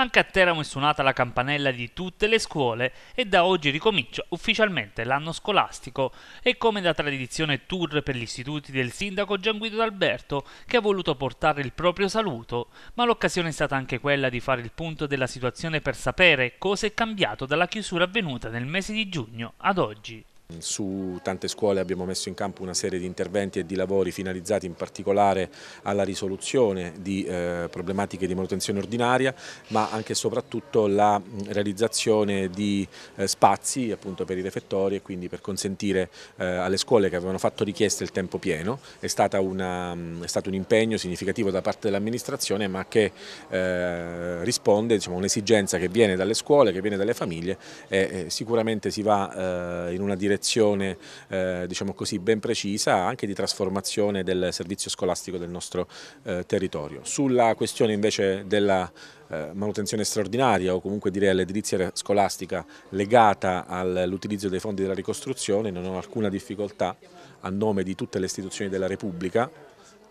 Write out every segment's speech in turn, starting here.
Anche a Teramo è suonata la campanella di tutte le scuole e da oggi ricomincia ufficialmente l'anno scolastico e come da tradizione tour per gli istituti del sindaco Gianguido D'Alberto che ha voluto portare il proprio saluto, ma l'occasione è stata anche quella di fare il punto della situazione per sapere cosa è cambiato dalla chiusura avvenuta nel mese di giugno ad oggi. Su tante scuole abbiamo messo in campo una serie di interventi e di lavori finalizzati in particolare alla risoluzione di eh, problematiche di manutenzione ordinaria ma anche e soprattutto la realizzazione di eh, spazi appunto, per i refettori e quindi per consentire eh, alle scuole che avevano fatto richieste il tempo pieno. È, una, è stato un impegno significativo da parte dell'amministrazione ma che eh, risponde diciamo, a un'esigenza che viene dalle scuole, che viene dalle famiglie e eh, sicuramente si va eh, in una direzione direzione eh, diciamo così, ben precisa anche di trasformazione del servizio scolastico del nostro eh, territorio. Sulla questione invece della eh, manutenzione straordinaria o comunque direi all'edilizia scolastica legata all'utilizzo dei fondi della ricostruzione non ho alcuna difficoltà a nome di tutte le istituzioni della Repubblica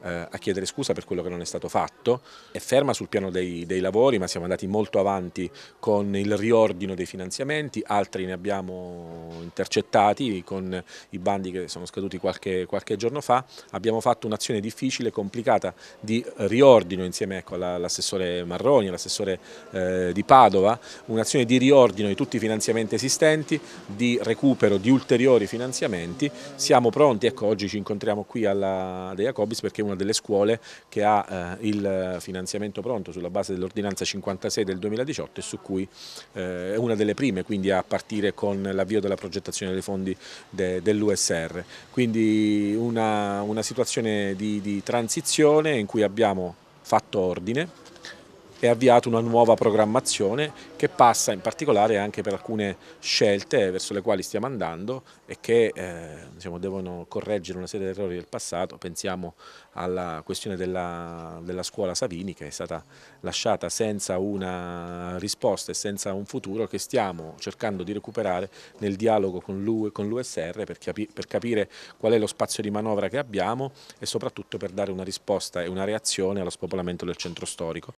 eh, a chiedere scusa per quello che non è stato fatto, è ferma sul piano dei, dei, lavori ma siamo andati molto avanti con il riordino dei finanziamenti, altri ne abbiamo intercettati con i bandi che sono scaduti qualche, qualche giorno fa, abbiamo fatto un'azione difficile, complicata di riordino insieme ecco, all'assessore Marroni, all'assessore eh, di Padova, un'azione di riordino di tutti i finanziamenti esistenti, di recupero di ulteriori finanziamenti, siamo pronti, ecco oggi ci incontriamo qui alla De Jacobis perché una delle scuole che ha eh, il finanziamento pronto sulla base dell'ordinanza 56 del 2018 e su cui eh, è una delle prime, quindi a partire con l'avvio della progettazione dei fondi de, dell'USR. Quindi una, una situazione di, di transizione in cui abbiamo fatto ordine, è avviata una nuova programmazione che passa in particolare anche per alcune scelte verso le quali stiamo andando e che eh, diciamo, devono correggere una serie di errori del passato. Pensiamo alla questione della, della scuola Savini che è stata lasciata senza una risposta e senza un futuro che stiamo cercando di recuperare nel dialogo con l'USR per, capi per capire qual è lo spazio di manovra che abbiamo e soprattutto per dare una risposta e una reazione allo spopolamento del centro storico.